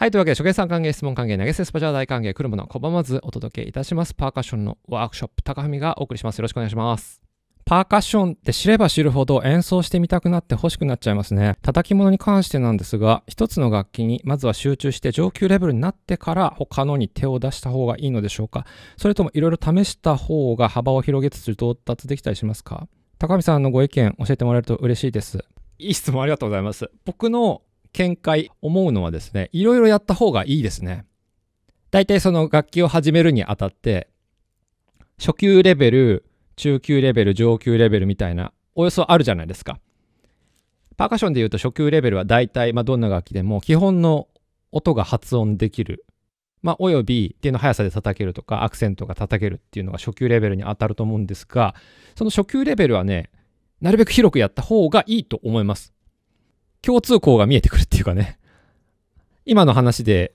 はい、というわけで、初見さん歓迎、質問歓迎、投げ捨てスパジャー大歓迎、車の拒まずお届けいたします。パーカッションのワークショップ、高文がお送りします。よろしくお願いします。パーカッションって知れば知るほど演奏してみたくなって欲しくなっちゃいますね。叩き物に関してなんですが、一つの楽器にまずは集中して上級レベルになってから他のに手を出した方がいいのでしょうかそれともいろいろ試した方が幅を広げつつ到達できたりしますか高見さんのご意見教えてもらえると嬉しいです。いい質問ありがとうございます。僕の見解、思うのはですね、いろいろやった方がいいですね。大体その楽器を始めるにあたって、初級レベル、中級レベル、上級レベルみたいな、およそあるじゃないですか。パーカッションで言うと初級レベルは大体、まあ、どんな楽器でも基本の音が発音できる。まあ、および手の速さで叩けるとか、アクセントが叩けるっていうのが初級レベルに当たると思うんですが、その初級レベルはね、なるべく広くやった方がいいと思います。共通項が見えてくるっていうかね。今の話で、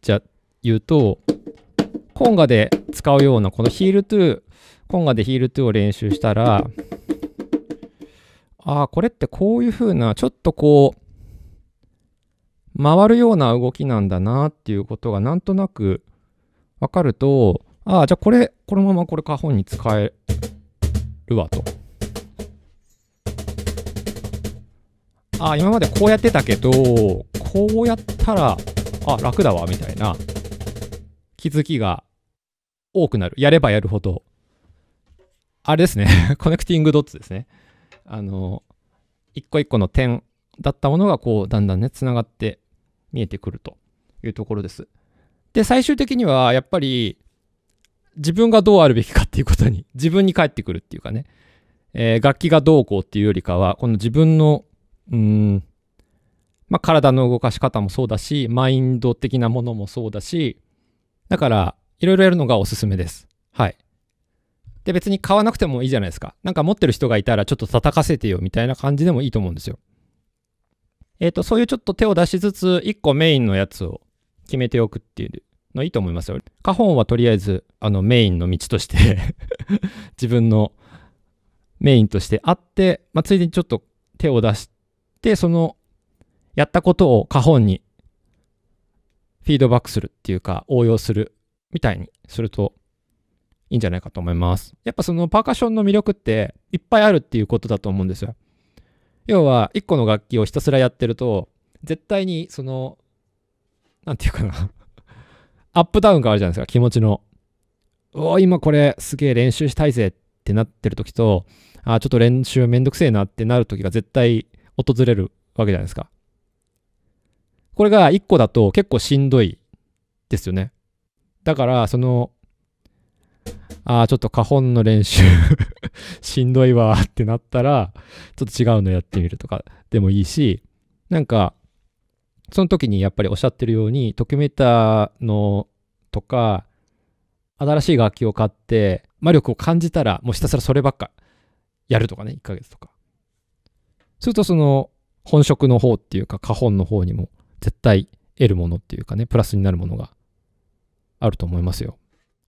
じゃあ言うと、コンガで使うようなこのヒールトゥー、コンガでヒールトゥーを練習したら、ああ、これってこういう風な、ちょっとこう、回るような動きなんだなっていうことがなんとなくわかると、ああ、じゃあこれ、このままこれカ本に使えるわと。あ今までこうやってたけど、こうやったら、あ、楽だわ、みたいな気づきが多くなる。やればやるほど。あれですね。コネクティングドッツですね。あの、一個一個の点だったものが、こう、だんだんね、つながって見えてくるというところです。で、最終的には、やっぱり、自分がどうあるべきかっていうことに、自分に返ってくるっていうかね、えー、楽器がどうこうっていうよりかは、この自分のうん、まあ、体の動かし方もそうだし、マインド的なものもそうだし、だから、いろいろやるのがおすすめです。はい。で、別に買わなくてもいいじゃないですか。なんか持ってる人がいたらちょっと叩かせてよみたいな感じでもいいと思うんですよ。えっ、ー、と、そういうちょっと手を出しつつ、1個メインのやつを決めておくっていうのいいと思いますよ。花本はとりあえず、あの、メインの道として 自分のメインとしてあって、まあ、ついでにちょっと手を出しで、その、やったことを過本にフィードバックするっていうか、応用するみたいにするといいんじゃないかと思います。やっぱそのパーカッションの魅力っていっぱいあるっていうことだと思うんですよ。要は、一個の楽器をひたすらやってると、絶対にその、何て言うかな アップダウンがあるじゃないですか、気持ちの。お今これすげえ練習したいぜってなってる時と、あちょっと練習めんどくせえなってなる時が絶対訪れるわけじゃないですか。これが1個だと結構しんどいですよね。だから、その、ああ、ちょっと花本の練習 しんどいわってなったら、ちょっと違うのやってみるとか でもいいし、なんか、その時にやっぱりおっしゃってるように、ドキュメーターのとか、新しい楽器を買って、魔力を感じたら、もうひたすらそればっかやるとかね、1ヶ月とか。するとその本職の方っていうか花本の方にも絶対得るものっていうかねプラスになるものがあると思いますよ。